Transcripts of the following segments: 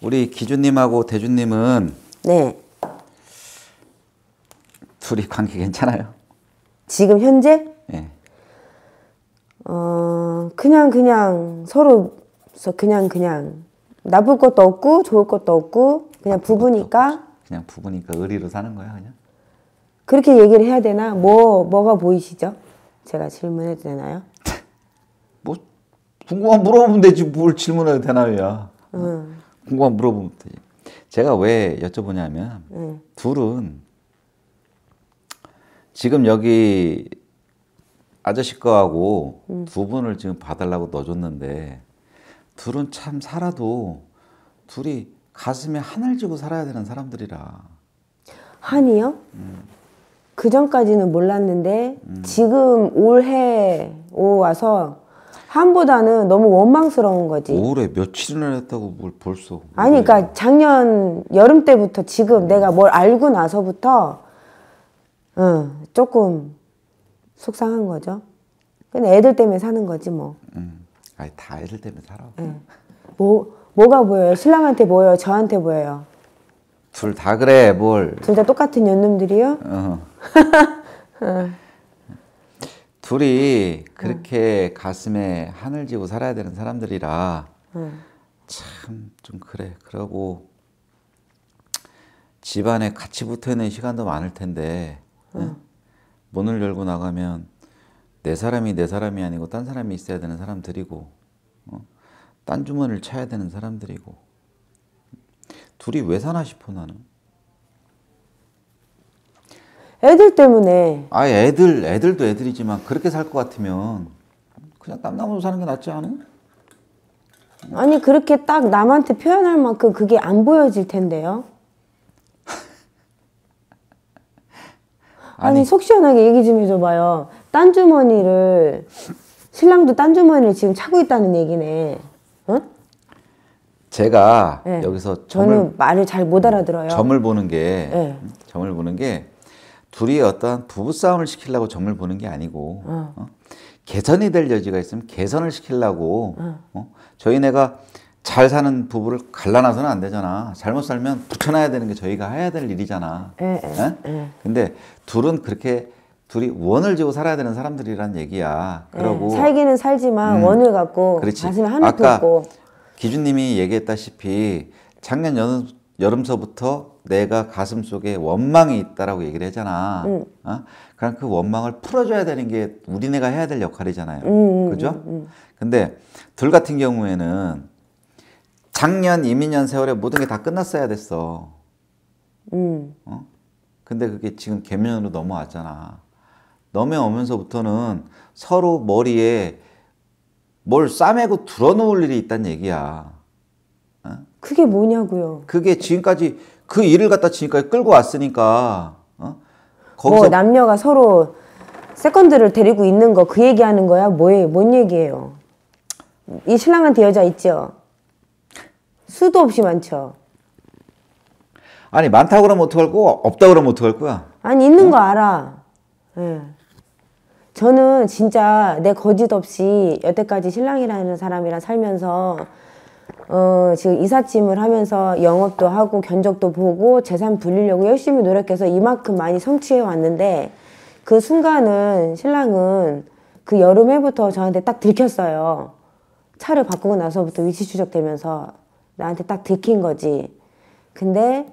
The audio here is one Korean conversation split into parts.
우리 기준님하고 대준님은 네. 둘이 관계 괜찮아요? 지금 현재? 네. 어, 그냥 그냥 서로 그냥 그냥 나쁠 것도 없고 좋을 것도 없고 그냥 부부니까 그냥 부부니까 의리로 사는 거야 그냥 그렇게 얘기를 해야 되나 뭐 뭐가 보이시죠 제가 질문해도 되나요 뭐 궁금한 물어보면 되지 뭘 질문해도 되나요 야 음. 궁금한 물어보면 되지. 제가 왜 여쭤보냐면 음. 둘은 지금 여기 아저씨 거하고 음. 두 분을 지금 봐달라고 넣어줬는데 둘은 참 살아도 둘이 가슴에 한을 쥐고 살아야 되는 사람들이라 한이요? 음. 그 전까지는 몰랐는데 음. 지금 올해 오 와서 한보다는 너무 원망스러운 거지. 올해 며칠이나 했다고 뭘 벌써. 아니, 그러니까 작년 여름 때부터 지금 내가 뭘 알고 나서부터, 응, 조금 속상한 거죠. 근데 애들 때문에 사는 거지 뭐. 음, 아니 다 애들 때문에 살아. 응. 뭐 뭐가 보여요? 신랑한테 보여요? 저한테 보여요? 둘 다 그래 뭘. 둘다 똑같은 연놈들이요? 어. 어. 둘이 그렇게 네. 가슴에 한을 지고 살아야 되는 사람들이라 네. 참좀 그래. 그러고 집안에 같이 붙어 있는 시간도 많을 텐데 응? 문을 열고 나가면 내 사람이 내 사람이 아니고 딴 사람이 있어야 되는 사람들이고 어? 딴 주머니를 차야 되는 사람들이고 둘이 왜 사나 싶어 나는. 애들 때문에. 아 애들 애들도 애들이지만 그렇게 살 것 같으면 그냥 땀나무로 사는 게 낫지 않아 아니 그렇게 딱 남한테 표현할 만큼 그게 안 보여질 텐데요. 아니, 아니, 속 시원하게 얘기 좀 해줘봐요. 딴 주머니를 신랑도 딴 주머니를 지금 차고 있다는 얘기네. 응? 어? 제가 네. 여기서 점을, 저는 말을 잘 못 알아들어요. 점을 보는 게 네. 점을 보는 게 둘이 어떤 부부싸움을 시키려고 점을 보는 게 아니고 어. 어? 개선이 될 여지가 있으면 개선을 시키려고 어. 어? 저희네가 잘 사는 부부를 갈라놔서는 안 되잖아. 잘못 살면 붙여놔야 되는 게 저희가 해야 될 일이잖아. 에, 에, 에? 근데 둘은 그렇게 둘이 원을 지고 살아야 되는 사람들이란 얘기야. 예, 그러고 살기는 살지만 음, 원을 갖고 그렇 가슴에 하나 품고. 기준님이 얘기했다시피 작년 연습 여름서부터 내가 가슴 속에 원망이 있다라고 얘기를 하잖아. 음. 어? 그럼 그 원망을 풀어줘야 되는 게 우리네가 해야 될 역할이잖아요. 음, 음 그죠? 음, 음, 근데 둘 같은 경우에는 작년 이민년 세월에 모든 게 다 끝났어야 됐어. 음. 어? 근데 그게 지금 개면으로 넘어왔잖아. 넘어오면서부터는 서로 머리에 뭘 싸매고 들어놓을 일이 있다는 얘기야. 그게 뭐냐고요. 그게 지금까지 그 일을 갖다 지금까지 끌고 왔으니까 어? 뭐 남녀가 서로 세컨드를 데리고 있는 거 그 얘기하는 거야? 뭐에 뭔 얘기예요? 이 신랑한테 여자 있죠? 수도 없이 많죠. 아니 많다고 그러면 어떡할 거고 없다고 그러면 어떡할 거야? 아니 있는 어? 거 알아. 예. 저는 진짜 내 거짓 없이 여태까지 신랑이라는 사람이랑 살면서 어, 지금 이삿짐을 하면서 영업도 하고 견적도 보고 재산 불리려고 열심히 노력해서 이만큼 많이 성취해 왔는데 그 순간은 신랑은 그 여름에부터 저한테 딱 들켰어요. 차를 바꾸고 나서부터 위치 추적되면서 나한테 딱 들킨 거지. 근데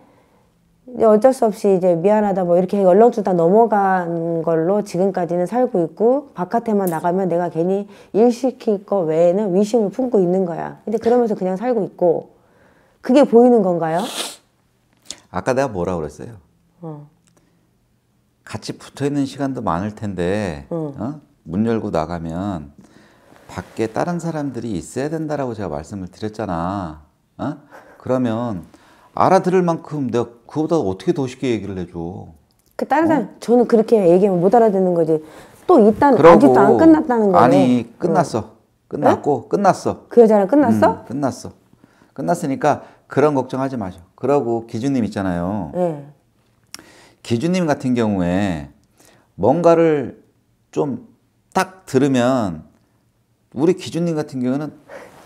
어쩔 수 없이 이제 미안하다 뭐 이렇게 연락 주다 넘어간 걸로 지금까지는 살고 있고 바깥에만 나가면 내가 괜히 일 시킬 거 외에는 위심을 품고 있는 거야. 근데 그러면서 그냥 살고 있고 그게 보이는 건가요? 아까 내가 뭐라 그랬어요? 어. 같이 붙어 있는 시간도 많을 텐데 응. 어. 어? 문 열고 나가면 밖에 다른 사람들이 있어야 된다라고 제가 말씀을 드렸잖아. 어? 그러면 알아들을 만큼 내가 그보다 어떻게 더 쉽게 얘기를 해줘. 그 다른 어? 사람 어? 저는 그렇게 얘기하면 못 알아듣는 거지. 또 일단 아직도 안 끝났다는 거네. 아니 끝났어. 응. 끝났고 네? 끝났어. 그 여자랑 끝났어? 음, 끝났어. 끝났으니까 그런 걱정하지 마죠. 그러고 기준님 있잖아요. 네. 기준님 같은 경우에 뭔가를 좀 딱 들으면 우리 기준님 같은 경우는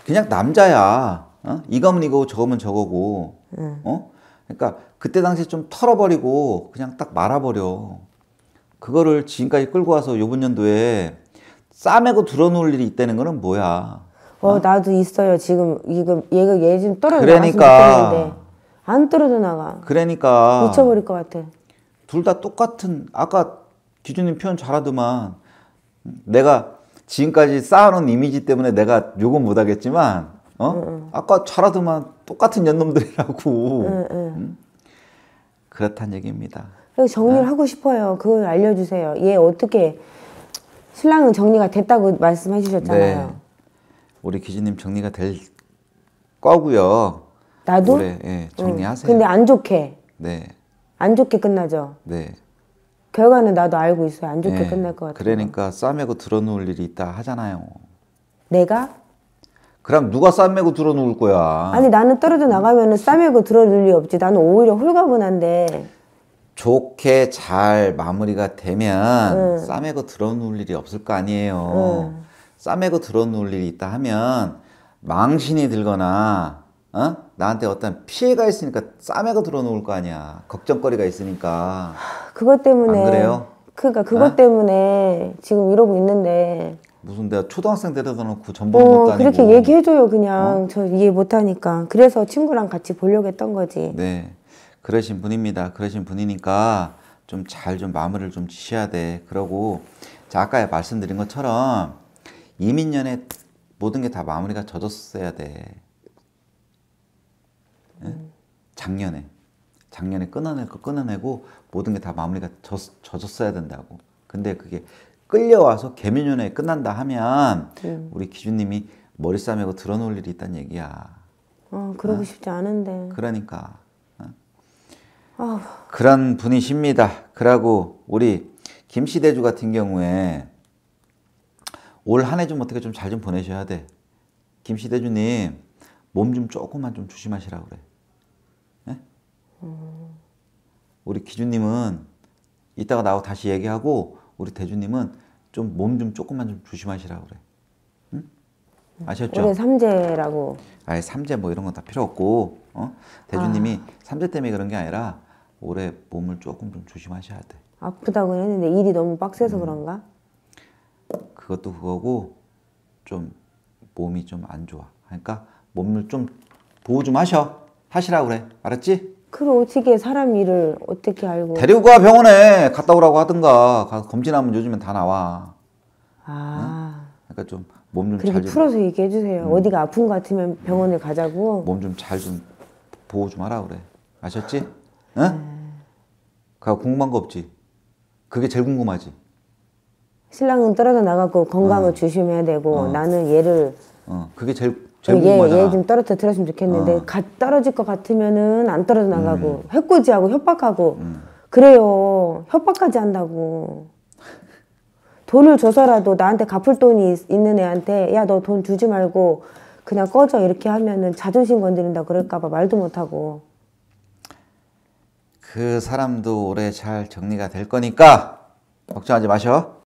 그냥 남자야. 어? 이거면 이거고 저거면 저거고. 음. 어? 그러니까 그때 당시 에좀 털어버리고 그냥 딱 말아버려. 그거를 지금까지 끌고 와서 요번 연도에 싸매고 들어놓을 일이 있다는 거는 뭐야? 어, 어? 나도 있어요. 지금 이거 얘가 얘 지금 떨어져 그러니까 안 떨어져 나가. 그러니까 미쳐버릴 것 같아. 둘 다 똑같은 아까 기준님 표현 잘하더만 내가 지금까지 쌓아놓은 이미지 때문에 내가 욕은 못하겠지만 어? 응. 아까 잘하더만 똑같은 연놈들이라고. 응, 응. 음? 그렇단 얘기입니다. 정리를 네. 하고 싶어요. 그걸 알려주세요. 얘 어떻게 신랑은 정리가 됐다고 말씀해 주셨잖아요. 네. 우리 기준님 정리가 될 거고요. 나도? 올해, 예, 정리하세요. 근데 안 좋게. 네. 안 좋게 끝나죠. 네. 결과는 나도 알고 있어요. 안 좋게 네. 끝날 것 같아요. 그러니까 싸매고 들어놓을 일이 있다 하잖아요. 내가? 그럼 누가 싸매고 들어 놓을 거야? 아니 나는 떨어져 나가면 싸매고 들어 누울 리 없지. 나는 오히려 홀가분한데. 좋게 잘 마무리가 되면 응. 싸매고 들어 놓을 일이 없을 거 아니에요. 응. 싸매고 들어 놓을 일이 있다 하면 망신이 들거나 어? 나한테 어떤 피해가 있으니까 싸매고 들어 놓을거 아니야. 걱정거리가 있으니까. 그것 때문에 안 그래요? 그러니까 그것 어? 때문에 지금 이러고 있는데 무슨 내가 초등학생 데려다놓고 그 전부 어, 것니고 그렇게 얘기해줘요 그냥 어? 저 이해 못하니까 그래서 친구랑 같이 보려고 했던 거지 네 그러신 분입니다 그러신 분이니까 좀 잘좀 좀 마무리를 좀 지셔야 돼 그러고 자 아까 말씀드린 것처럼 이민년에 모든 게 다 마무리가 젖었어야 돼 네? 작년에 작년에 끊어낼 거 끊어내고 모든 게 다 마무리가 젖, 젖었어야 된다고 근데 그게 끌려와서 개면연에 끝난다 하면 음. 우리 기준님이 머리 싸매고 드러놓을 일이 있다는 얘기야. 어, 그러고 어? 싶지 않은데. 그러니까. 어? 그런 분이십니다. 그러고 우리 김시대주 같은 경우에 올 한 해 좀 어떻게 좀 잘좀 좀 보내셔야 돼. 김시대주님 몸 좀 조금만 좀 조심하시라 그래. 예? 음. 우리 기준님은 이따가 나하 다시 얘기하고 우리 대주님은 좀 몸 좀 조금만 좀 조심하시라고 그래. 응? 아셨죠? 올해 삼재라고. 아예 삼재 뭐 이런 건 다 필요 없고 어? 대주님이 아. 삼재 때문에 그런 게 아니라 올해 몸을 조금 좀 조심하셔야 돼. 아프다고 했는데 일이 너무 빡세서 음. 그런가? 그것도 그거고 좀 몸이 좀 안 좋아. 그러니까 몸을 좀 보호 좀 하셔. 하시라고 그래. 알았지? 그럼 어떻게 사람 일을 어떻게 알고? 데리고 가 병원에 갔다 오라고 하든가 가서 검진하면 요즘엔 다 나와. 아. 응? 네? 그러니까 좀 몸 좀 잘. 좀... 풀어서 얘기해 주세요. 응. 음. 어디가 아픈 것 같으면 병원에 가자고. 몸 좀 잘좀 좀 보호 좀 하라 그래. 아셨지? 응? 아... 궁금한 거 없지? 그게 제일 궁금하지. 신랑은 떨어져 나갔고 건강을 어. 조심해야 되고 어. 나는 얘를. 어 그게 제일 제얘좀 떨어뜨렸으면 좋겠는데 어. 가, 떨어질 것 같으면은 안 떨어져 나가고 음. 해코지하고 협박하고 음. 그래요 협박까지 한다고 돈을 줘서라도 나한테 갚을 돈이 있, 있는 애한테 야 너 돈 주지 말고 그냥 꺼져 이렇게 하면은 자존심 건드린다 그럴까봐 말도 못하고 그 사람도 올해 잘 정리가 될 거니까 걱정하지 마셔